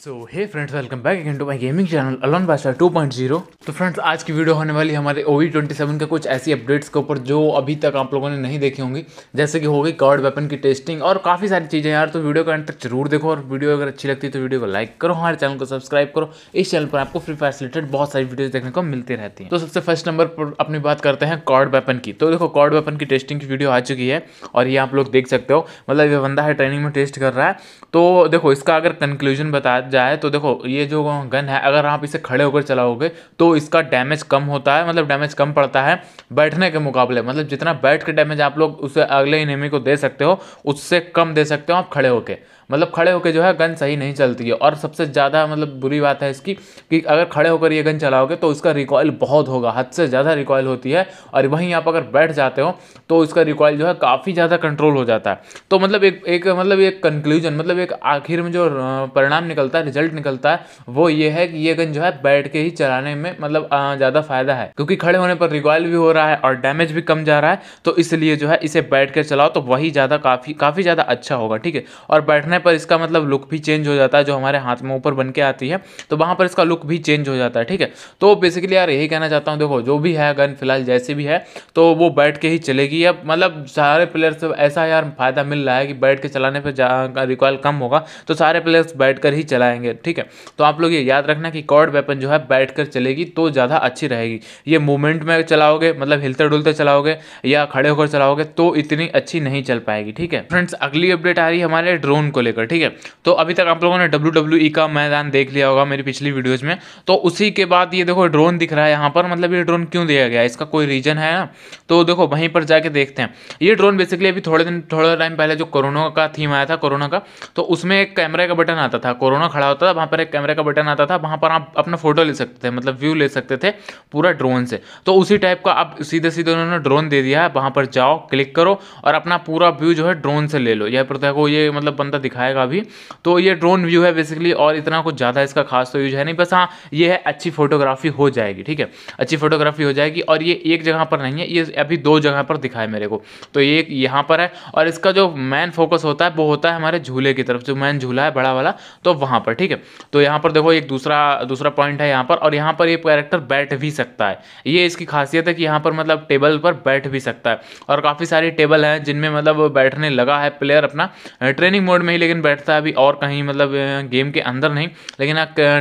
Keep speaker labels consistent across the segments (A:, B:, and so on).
A: so hey friends welcome back again to my gaming channel two point 2.0 तो friends आज की video होने वाली हमारे ओ ट्वेंटी सेवन का कुछ ऐसी अपडेट्स के ऊपर जो अभी तक आप लोगों ने नहीं देखी होंगी जैसे कि होगी कार्ड वेपन की टेस्टिंग और काफ़ी सारी चीज़ें यार तो वीडियो का अंत तक जरूर देखो और वीडियो अगर अच्छी लगती है तो वीडियो को लाइक करो हमारे चैनल को सब्सक्राइब करो इस चैनल पर आपको फ्री फायर रिलेटेड बहुत सारी वीडियोज देखने को मिलती रहती है तो सबसे फर्स्ट नंबर पर अपनी बात करते हैं कार्ड वेपन की तो देखो कार्ड वेपन की टेस्टिंग की वीडियो आ चुकी है और ये आप लोग देख सकते हो मतलब ये बंदा है ट्रेनिंग में टेस्ट कर रहा है तो देखो इसका अगर कंक्लूजन बता जाए तो देखो ये जो गन है अगर आप इसे खड़े होकर चलाओगे तो इसका डैमेज कम होता है मतलब डैमेज कम पड़ता है बैठने के मुकाबले मतलब जितना बैठ के डैमेज आप लोग उसे अगले इनेमी को दे सकते हो उससे कम दे सकते हो आप खड़े होकर मतलब खड़े होकर जो है गन सही नहीं चलती है और सबसे ज़्यादा मतलब बुरी बात है इसकी कि अगर खड़े होकर ये गन चलाओगे तो उसका रिकॉयल बहुत होगा हद से ज़्यादा रिकॉयल होती है और वहीं आप अगर बैठ जाते हो तो उसका रिकॉयल जो है काफ़ी ज़्यादा कंट्रोल हो जाता है तो मतलब एक एक मतलब एक कंक्लूजन मतलब एक आखिर में जो परिणाम निकलता है रिजल्ट निकलता है वो ये है कि ये गन जो है बैठ के ही चलाने में मतलब ज़्यादा फ़ायदा है क्योंकि खड़े होने पर रिकॉयल भी हो रहा है और डैमेज भी कम जा रहा है तो इसलिए जो है इसे बैठ कर चलाओ तो वही ज़्यादा काफ़ी काफ़ी ज़्यादा अच्छा होगा ठीक है और बैठने करने पर इसका मतलब लुक भी चेंज हो जाता है जो हमारे हाथ में ऊपर बन के आती है तो वहाँ पर इसका लुक भी चेंज हो जाता है ठीक है तो बेसिकली यार यही कहना चाहता हूँ देखो जो भी है गन फिलहाल जैसे भी है तो वो बैठ के ही चलेगी अब मतलब सारे प्लेयर्स से ऐसा यार फ़ायदा मिल रहा है कि बैठ के चलाने पर रिकॉयल कम होगा तो सारे प्लेयर्स बैठ कर ही चलाएंगे ठीक है तो आप लोग ये याद रखना कि कॉर्ड वेपन जो है बैठ कर चलेगी तो ज़्यादा अच्छी रहेगी ये मूवमेंट में चलाओगे मतलब हिलते डुलते चलाओगे या खड़े होकर चलाओगे तो इतनी अच्छी नहीं चल पाएगी ठीक है फ्रेंड्स अगली अपडेट आ रही है हमारे ड्रोन को लेकर ठीक है तो अभी तक आप लोगों ने डब्ल्यू e का मैदान देख लिया होगा मेरी पिछली वीडियोज़ में तो उसी के बाद ये देखो ड्रोन दिख रहा है यहाँ पर मतलब ये ड्रोन क्यों दिया गया इसका कोई रीज़न है ना तो देखो वहीं पर जाके देखते हैं ये ड्रोन बेसिकली अभी थोड़े दिन थोड़ा टाइम पहले जो कोरोना का थीम आया था कोरोना का तो उसमें एक कैमरे का बटन आता था कोरोना खड़ा होता था वहाँ पर एक कैमरे का बटन आता था वहाँ पर आप अपना फोटो ले सकते थे मतलब व्यू ले सकते थे पूरा ड्रोन से तो उसी टाइप का अब सीधे सीधे उन्होंने ड्रोन दे दिया है वहाँ पर जाओ क्लिक करो और अपना पूरा व्यू जो है ड्रोन से ले लो या फिर देखो ये मतलब बंदा दिखाएगा अभी तो ये ड्रोन व्यू है बेसिकली और इतना कुछ ज़्यादा इसका खास तो यूज है नहीं बस हाँ ये है अच्छी फोटोग्राफी हो जाएगी ठीक है अच्छी फोटोग्राफी हो जाएगी और ये एक जगह पर नहीं है ये अभी दो जगह पर दिखा है मेरे को तो ये यहाँ पर है और इसका जो मेन फोकस होता है वो होता है हमारे झूले की तरफ जो मेन झूला है बड़ा वाला तो वहाँ पर ठीक है तो यहाँ पर देखो एक दूसरा दूसरा पॉइंट है यहाँ पर और यहाँ पर ये कैरेक्टर बैठ भी सकता है ये इसकी खासियत है कि यहाँ पर मतलब टेबल पर बैठ भी सकता है और काफ़ी सारी टेबल हैं जिनमें मतलब बैठने लगा है प्लेयर अपना ट्रेनिंग मोड में ही लेकिन बैठता है अभी और कहीं मतलब गेम के अंदर नहीं लेकिन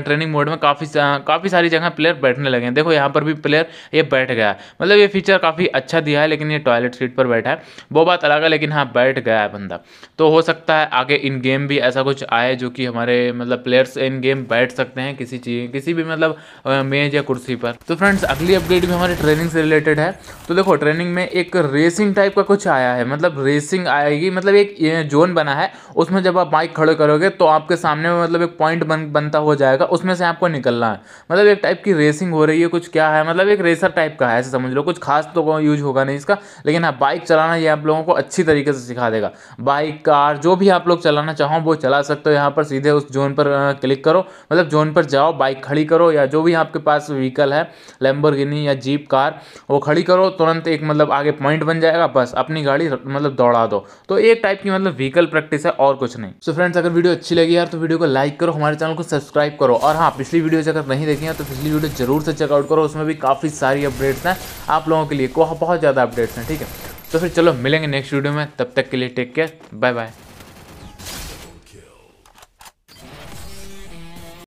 A: ट्रेनिंग मोड में काफ़ी काफ़ी सारी जगह प्लेयर बैठने लगे हैं देखो यहाँ पर भी प्लेयर ये बैठ गया मतलब ये फीचर काफ़ी अच्छा दिया है लेकिन ये टॉयलेट सीट पर बैठा है वो बात अलग है लेकिन हाँ बैठ गया है बंदा तो हो सकता है आगे इन गेम भी ऐसा कुछ आए जो कि हमारे मतलब प्लेयर्स इन गेम बैठ सकते हैं किसी चीज किसी भी मतलब मेज या कुर्सी पर तो फ्रेंड्स अगली अपडेट भी हमारे ट्रेनिंग से रिलेटेड है तो देखो ट्रेनिंग में एक रेसिंग टाइप का कुछ आया है मतलब रेसिंग आएगी मतलब एक जोन बना है उसमें जब जब आप बाइक खड़े करोगे तो आपके सामने में मतलब एक पॉइंट बन बनता हो जाएगा उसमें से आपको निकलना है मतलब एक टाइप की रेसिंग हो रही है कुछ क्या है मतलब एक रेसर टाइप का है ऐसे समझ लो कुछ खास तो यूज होगा नहीं इसका लेकिन हाँ बाइक चलाना ये आप लोगों को अच्छी तरीके से सिखा देगा बाइक कार जो भी आप लोग चलाना चाहो वो चला सकते हो यहाँ पर सीधे उस जोन पर क्लिक करो मतलब जोन पर जाओ बाइक खड़ी करो या जो भी आपके पास व्हीकल है लैम्बोर्गिनी या जीप कार वो खड़ी करो तुरंत एक मतलब आगे पॉइंट बन जाएगा बस अपनी गाड़ी मतलब दौड़ा दो तो एक टाइप की मतलब व्हीकल प्रैक्टिस है और कुछ नहीं सो so फ्रेंड्स अगर वीडियो अच्छी लगी यार तो वीडियो को लाइक करो हमारे चैनल को सब्सक्राइब करो और हाँ पिछली वीडियो अगर नहीं देखी है तो पिछली वीडियो जरूर से चेकआउट करो उसमें भी काफ़ी सारी अपडेट्स हैं आप लोगों के लिए बहुत ज़्यादा अपडेट्स हैं ठीक है तो फिर चलो मिलेंगे नेक्स्ट वीडियो में तब तक के लिए टेक केयर बाय बाय